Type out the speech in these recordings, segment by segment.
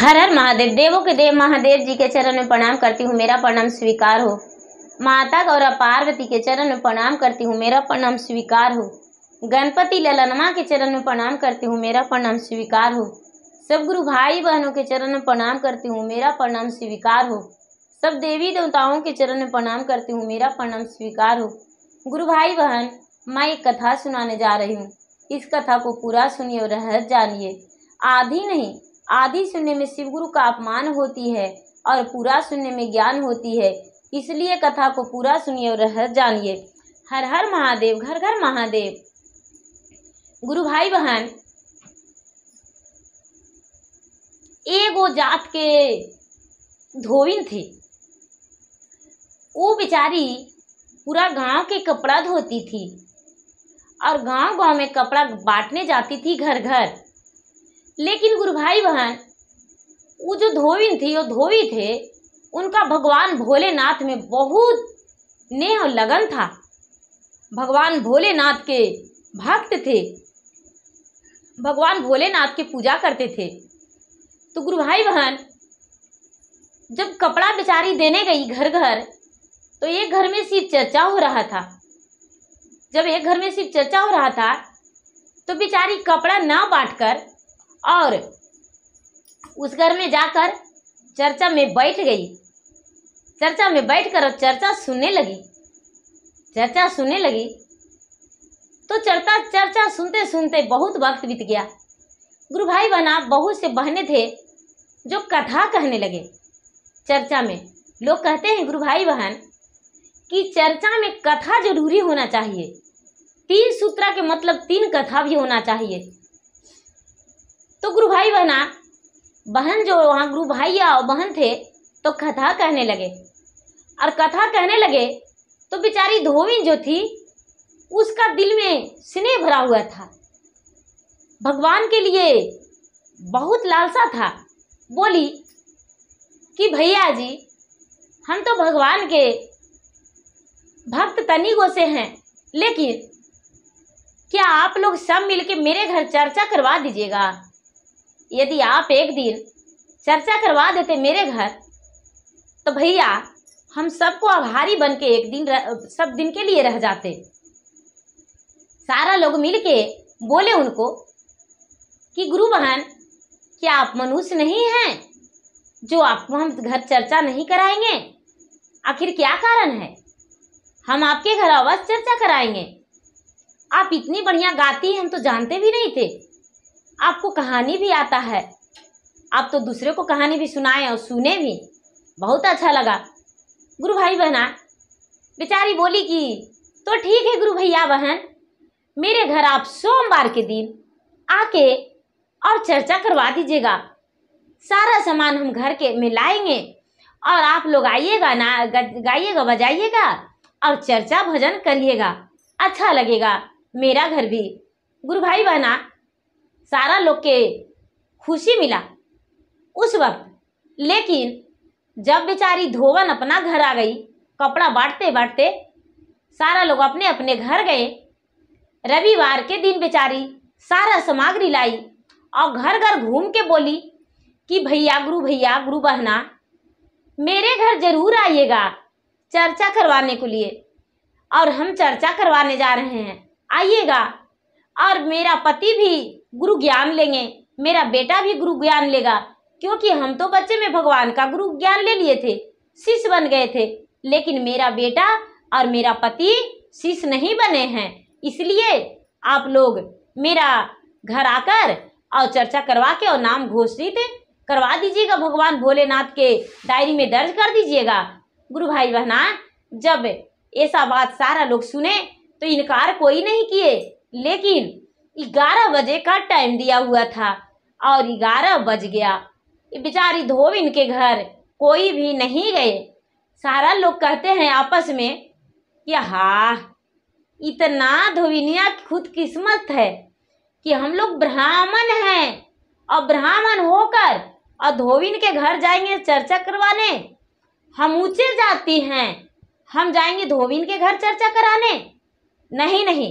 हर हर महादेव देवों के देव महादेव जी के चरण में प्रणाम करती हूँ मेरा प्रणाम स्वीकार हो माता गौरा पार्वती के चरण में प्रणाम करती हूँ मेरा प्रणाम स्वीकार हो गणपति ललनमा के चरण में प्रणाम करती हूँ मेरा प्रणाम स्वीकार हो सब गुरु भाई बहनों के चरण में प्रणाम करती हूँ मेरा प्रणाम स्वीकार हो सब देवी देवताओं के चरण में प्रणाम करती हूँ मेरा प्रणाम स्वीकार हो गुरु भाई बहन मैं एक कथा सुनाने जा रही हूँ इस कथा को पूरा सुनिए और रहस्य जानिए आधी नहीं आधी सुनने में शिवगुरु का अपमान होती है और पूरा सुनने में ज्ञान होती है इसलिए कथा को पूरा सुनिए और रह जानिए हर हर महादेव घर घर महादेव गुरु भाई बहन वो जात के धोविन थे वो बेचारी पूरा गांव के कपड़ा धोती थी और गांव गांव में कपड़ा बांटने जाती थी घर घर लेकिन गुरु भाई बहन वो जो धोविन थी और धोवी थे उनका भगवान भोलेनाथ में बहुत नेह लगन था भगवान भोलेनाथ के भक्त थे भगवान भोलेनाथ की पूजा करते थे तो गुरु भाई बहन जब कपड़ा बेचारी देने गई घर घर तो एक घर में सिर्फ चर्चा हो रहा था जब एक घर में सिर्फ चर्चा हो रहा था तो बेचारी कपड़ा ना बांटकर और उस घर में जाकर चर्चा में बैठ गई चर्चा में बैठकर चर्चा सुनने लगी चर्चा सुनने लगी तो चर्चा चर्चा सुनते सुनते बहुत वक्त बीत गया गुरु भाई बना बहुत से बहने थे जो कथा कहने लगे चर्चा में लोग कहते हैं गुरु भाई बहन कि चर्चा में कथा जरूरी होना चाहिए तीन सूत्रा के मतलब तीन कथा भी होना चाहिए तो गुरु भाई बहना बहन जो वहाँ गुरु भाई और बहन थे तो कथा कहने लगे और कथा कहने लगे तो बेचारी धोवी जो थी उसका दिल में स्नेह भरा हुआ था भगवान के लिए बहुत लालसा था बोली कि भैया जी हम तो भगवान के भक्त तनिगो से हैं लेकिन क्या आप लोग सब मिलके मेरे घर चर्चा करवा दीजिएगा यदि आप एक दिन चर्चा करवा देते मेरे घर तो भैया हम सबको आभारी बन के एक दिन रह, सब दिन के लिए रह जाते सारा लोग मिल के बोले उनको कि गुरु बहन क्या आप मनुष्य नहीं हैं जो आपको हम घर चर्चा नहीं कराएंगे आखिर क्या कारण है हम आपके घर अवश्य चर्चा कराएंगे आप इतनी बढ़िया गाती हैं हम तो जानते भी नहीं थे आपको कहानी भी आता है आप तो दूसरे को कहानी भी सुनाए और सुने भी बहुत अच्छा लगा गुरु भाई बहना बेचारी बोली कि तो ठीक है गुरु भैया बहन मेरे घर आप सोमवार के दिन आके और चर्चा करवा दीजिएगा सारा सामान हम घर के में लाएंगे और आप लोग आइएगा ना गाइएगा बजाइएगा और चर्चा भजन करिएगा अच्छा लगेगा मेरा घर भी गुरु भाई बहना सारा लोग के खुशी मिला उस वक्त लेकिन जब बेचारी धोवन अपना घर आ गई कपड़ा बांटते बांटते सारा लोग अपने अपने घर गए रविवार के दिन बेचारी सारा सामग्री लाई और घर घर घूम के बोली कि भैया गुरु भैया गुरु बहना मेरे घर जरूर आइएगा चर्चा करवाने के लिए और हम चर्चा करवाने जा रहे हैं आइएगा और मेरा पति भी गुरु ज्ञान लेंगे मेरा बेटा भी गुरु ज्ञान लेगा क्योंकि हम तो बच्चे में भगवान का गुरु ज्ञान ले लिए थे शिष्य बन गए थे लेकिन मेरा बेटा और मेरा पति शिष्य नहीं बने हैं इसलिए आप लोग मेरा घर आकर और चर्चा करवा के और नाम घोषित करवा दीजिएगा भगवान भोलेनाथ के डायरी में दर्ज कर दीजिएगा गुरु भाई बहना जब ऐसा बात सारा लोग सुने तो इनकार कोई नहीं किए लेकिन ग्यारह बजे का टाइम दिया हुआ था और ग्यारह बज गया बेचारी धोबिन के घर कोई भी नहीं गए सारा लोग कहते हैं आपस में कि हा इतना धोबिनिया खुद किस्मत है कि हम लोग ब्राह्मण हैं और ब्राह्मण होकर और धोबिन के घर जाएंगे चर्चा करवाने हम ऊँचे जाती हैं हम जाएंगे धोबिन के घर चर्चा कराने नहीं नहीं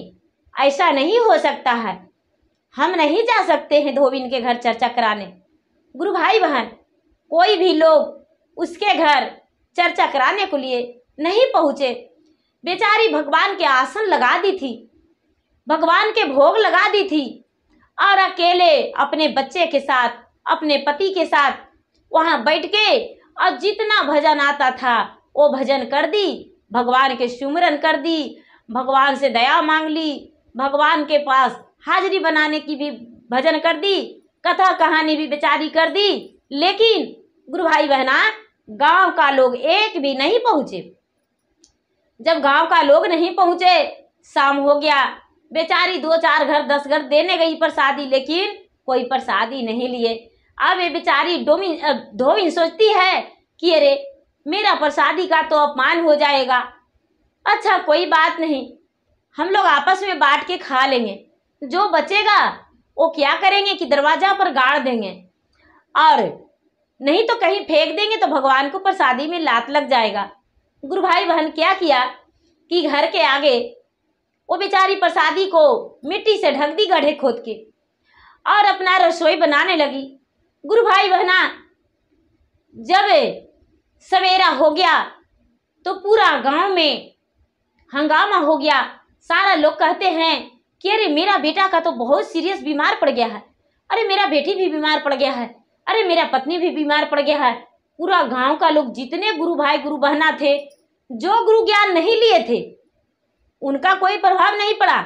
ऐसा नहीं हो सकता है हम नहीं जा सकते हैं धोबिन के घर चर्चा कराने गुरु भाई बहन कोई भी लोग उसके घर चर्चा कराने के लिए नहीं पहुँचे बेचारी भगवान के आसन लगा दी थी भगवान के भोग लगा दी थी और अकेले अपने बच्चे के साथ अपने पति के साथ वहाँ बैठ के और जितना भजन आता था वो भजन कर दी भगवान के सुमरन कर दी भगवान से दया मांग ली भगवान के पास हाजिरी बनाने की भी भजन कर दी कथा कहानी भी बेचारी कर दी लेकिन गुरु भाई बहना गांव का लोग एक भी नहीं पहुंचे जब गांव का लोग नहीं पहुंचे शाम हो गया बेचारी दो चार घर दस घर देने गई प्रसादी लेकिन कोई प्रसादी नहीं लिए अब ये बेचारी डोमिन धोविन सोचती है कि अरे मेरा प्रसादी का तो अपमान हो जाएगा अच्छा कोई बात नहीं हम लोग आपस में बांट के खा लेंगे जो बचेगा वो क्या करेंगे कि दरवाजा पर गाड़ देंगे और नहीं तो कहीं फेंक देंगे तो भगवान को प्रसादी में लात लग जाएगा गुरु भाई बहन क्या किया कि घर के आगे वो बेचारी प्रसादी को मिट्टी से ढक दी गढ़े खोद के और अपना रसोई बनाने लगी गुरु भाई बहना जब सवेरा हो गया तो पूरा गांव में हंगामा हो गया सारा लोग कहते हैं कि अरे मेरा बेटा का तो बहुत सीरियस बीमार पड़ गया है अरे मेरा बेटी भी बीमार पड़ गया है अरे मेरा पत्नी भी बीमार पड़ गया है पूरा गांव का लोग जितने गुरु भाई गुरु बहना थे जो गुरु ज्ञान नहीं लिए थे उनका कोई प्रभाव नहीं पड़ा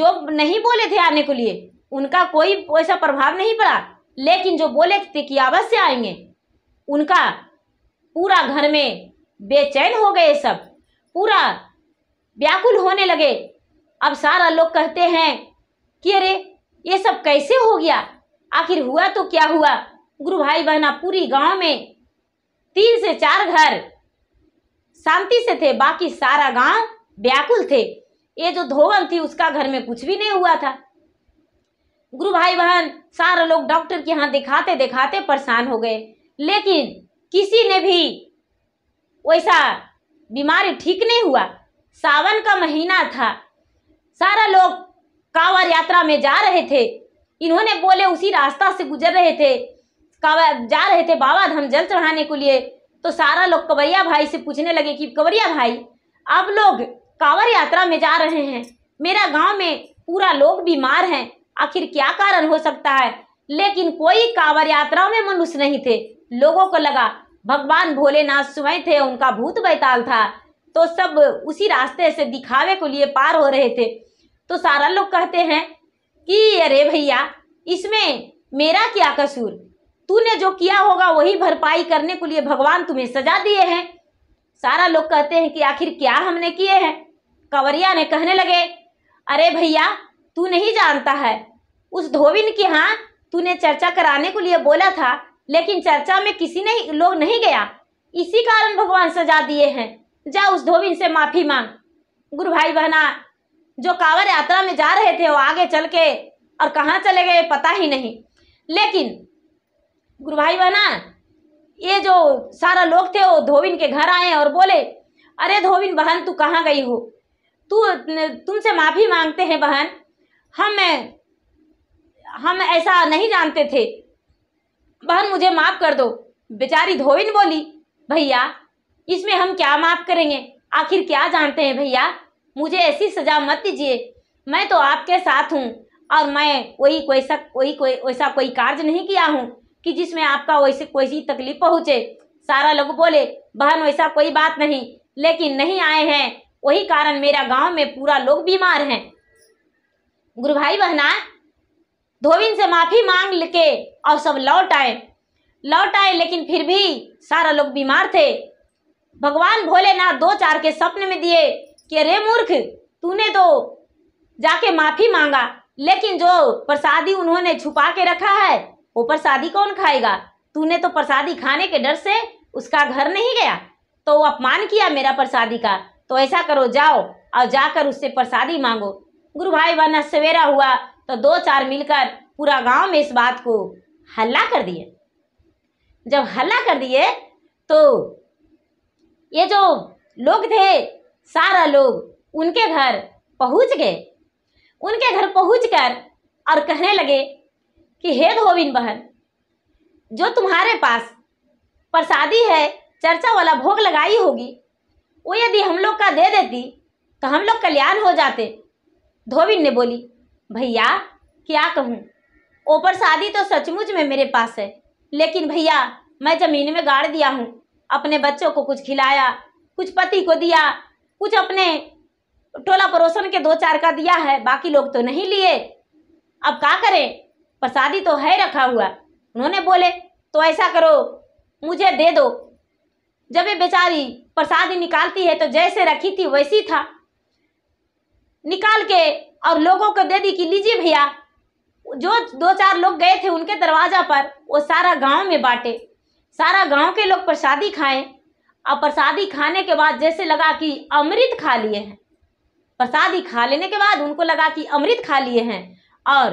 जो नहीं बोले थे आने के लिए उनका कोई ऐसा प्रभाव नहीं पड़ा लेकिन जो बोले थे कि अवश्य आएंगे उनका पूरा घर में बेचैन हो गए सब पूरा व्याकुल होने लगे अब सारा लोग कहते हैं कि अरे ये सब कैसे हो गया आखिर हुआ तो क्या हुआ गुरु भाई बहना पूरी गांव में तीन से चार घर शांति से थे बाकी सारा गांव व्याकुल थे ये जो धोवन थी उसका घर में कुछ भी नहीं हुआ था गुरु भाई बहन सारे लोग डॉक्टर के यहाँ दिखाते दिखाते परेशान हो गए लेकिन किसी ने भी वैसा बीमारी ठीक नहीं हुआ सावन का महीना था सारा लोग कांवर यात्रा में जा रहे थे इन्होंने बोले उसी रास्ता से गुजर रहे थे कांवर जा रहे थे बाबा धाम जल चढ़ाने के लिए तो सारा लोग कंवरिया भाई से पूछने लगे कि कंवरिया भाई आप लोग कांवर यात्रा में जा रहे हैं मेरा गांव में पूरा लोग बीमार हैं आखिर क्या कारण हो सकता है लेकिन कोई कांवर यात्रा में मनुष्य नहीं थे लोगों को लगा भगवान भोलेनाथ स्वयं थे उनका भूत बैताल था तो सब उसी रास्ते से दिखावे को लिए पार हो रहे थे तो सारा लोग कहते हैं कि अरे भैया इसमें मेरा क्या कसूर तूने जो किया होगा वही भरपाई करने के लिए भगवान तुम्हें सजा दिए हैं सारा लोग कहते हैं कि आखिर क्या हमने किए हैं कंवरिया ने कहने लगे अरे भैया तू नहीं जानता है उस धोबिन के यहाँ तूने चर्चा कराने के लिए बोला था लेकिन चर्चा में किसी ने लोग नहीं गया इसी कारण भगवान सजा दिए हैं जा उस धोबिन से माफी मांग गुरु भाई बहना जो कांवर यात्रा में जा रहे थे वो आगे चल के और कहाँ चले गए पता ही नहीं लेकिन गुरु भाई बहना ये जो सारा लोग थे वो धोबिन के घर आए और बोले अरे धोबिन बहन तू कहाँ गई हो तू तुमसे माफ़ी मांगते हैं बहन हम हम ऐसा नहीं जानते थे बहन मुझे माफ़ कर दो बेचारी धोबिन बोली भैया इसमें हम क्या माफ़ करेंगे आखिर क्या जानते हैं भैया मुझे ऐसी सजा मत दीजिए मैं तो आपके साथ हूँ और मैं वही कोई सा वही कोई वैसा कोई कार्य नहीं किया हूँ कि जिसमें आपका वैसे कोई सी तकलीफ पहुँचे सारा लोग बोले बहन वैसा कोई बात नहीं लेकिन नहीं आए हैं वही कारण मेरा गांव में पूरा लोग बीमार हैं गुरु भाई बहना धोबिन से माफी मांग के और सब लौट आए लौट आए लेकिन फिर भी सारा लोग बीमार थे भगवान भोलेनाथ दो चार के सपने में दिए कि अरे मूर्ख तूने तो जाके माफी मांगा लेकिन जो प्रसादी उन्होंने छुपा के रखा है वो प्रसादी कौन खाएगा तूने तो प्रसादी खाने के डर से उसका घर नहीं गया तो वो अपमान किया मेरा प्रसादी का तो ऐसा करो जाओ और जाकर उससे प्रसादी मांगो गुरु भाई बहन सवेरा हुआ तो दो चार मिलकर पूरा गांव में इस बात को हल्ला कर दिए जब हल्ला कर दिए तो ये जो लोग थे सारा लोग उनके घर पहुंच गए उनके घर पहुंचकर और कहने लगे कि हे धोबिन बहन जो तुम्हारे पास प्रसादी है चर्चा वाला भोग लगाई होगी वो यदि हम लोग का दे देती तो हम लोग कल्याण हो जाते धोबिन ने बोली भैया क्या कहूँ वो प्रसादी तो सचमुच में मेरे पास है लेकिन भैया मैं ज़मीन में गाड़ दिया हूँ अपने बच्चों को कुछ खिलाया कुछ पति को दिया कुछ अपने टोला पड़ोसन के दो चार का दिया है बाकी लोग तो नहीं लिए अब क्या करें प्रसादी तो है रखा हुआ उन्होंने बोले तो ऐसा करो मुझे दे दो जब ये बेचारी प्रसादी निकालती है तो जैसे रखी थी वैसी था निकाल के और लोगों को दे दी कि लीजिए भैया जो दो चार लोग गए थे उनके दरवाजा पर वो सारा गांव में बांटे सारा गांव के लोग प्रसादी खाएं अब प्रसादी खाने के बाद जैसे लगा कि अमृत खा लिए हैं प्रसादी खा लेने के बाद उनको लगा कि अमृत खा लिए हैं और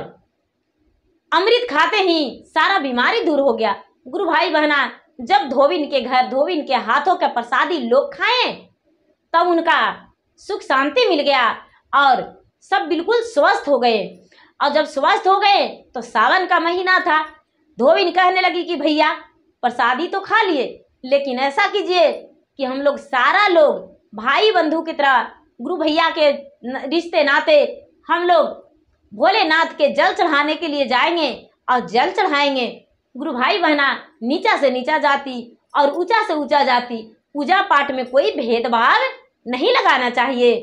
अमृत खाते ही सारा बीमारी दूर हो गया गुरु भाई बहना जब धोबिन के घर धोबिन के हाथों का प्रसादी लोग खाएं तब उनका सुख शांति मिल गया और सब बिल्कुल स्वस्थ हो गए और जब स्वस्थ हो गए तो सावन का महीना था धोबिन कहने लगी कि भैया प्रसादी तो खा लिए लेकिन ऐसा कीजिए कि हम लोग सारा लोग भाई बंधु की तरह गुरु भैया के रिश्ते नाते हम लोग भोलेनाथ के जल चढ़ाने के लिए जाएंगे और जल चढ़ाएंगे गुरु भाई बहना नीचा से नीचा जाती और ऊंचा से ऊंचा जाती पूजा पाठ में कोई भेदभाव नहीं लगाना चाहिए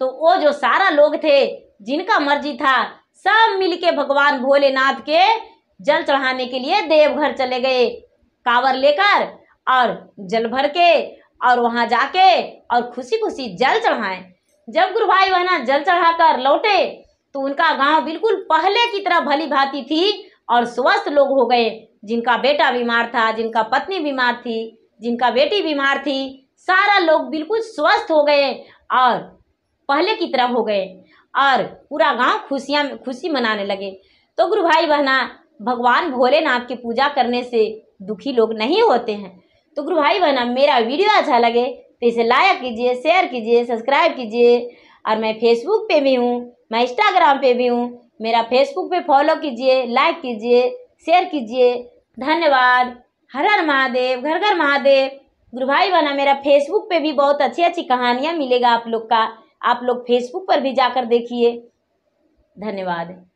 तो वो जो सारा लोग थे जिनका मर्जी था सब मिलके भगवान भोलेनाथ के जल चढ़ाने के लिए देवघर चले गए कावर लेकर और जल भर के और वहाँ जाके और खुशी खुशी जल चढ़ाएं जब गुरु भाई बहना जल चढ़ाकर लौटे तो उनका गांव बिल्कुल पहले की तरह भली भांति थी और स्वस्थ लोग हो गए जिनका बेटा बीमार था जिनका पत्नी बीमार थी जिनका बेटी बीमार थी सारा लोग बिल्कुल स्वस्थ हो गए और पहले की तरह हो गए और पूरा गांव खुशियाँ खुशी मनाने लगे तो गुरु भाई बहना भगवान भोलेनाथ की पूजा करने से दुखी लोग नहीं होते हैं तो गुरु भाई बहन मेरा वीडियो अच्छा लगे तो इसे लाइक कीजिए शेयर कीजिए सब्सक्राइब कीजिए और मैं फेसबुक पे भी हूँ मैं इंस्टाग्राम पे भी हूँ मेरा फेसबुक पे फॉलो कीजिए लाइक कीजिए शेयर कीजिए धन्यवाद हर हर महादेव घर घर महादेव गुरु भाई बहन मेरा फेसबुक पे भी बहुत अच्छी अच्छी कहानियाँ मिलेगा आप लोग का आप लोग फेसबुक पर भी जाकर देखिए धन्यवाद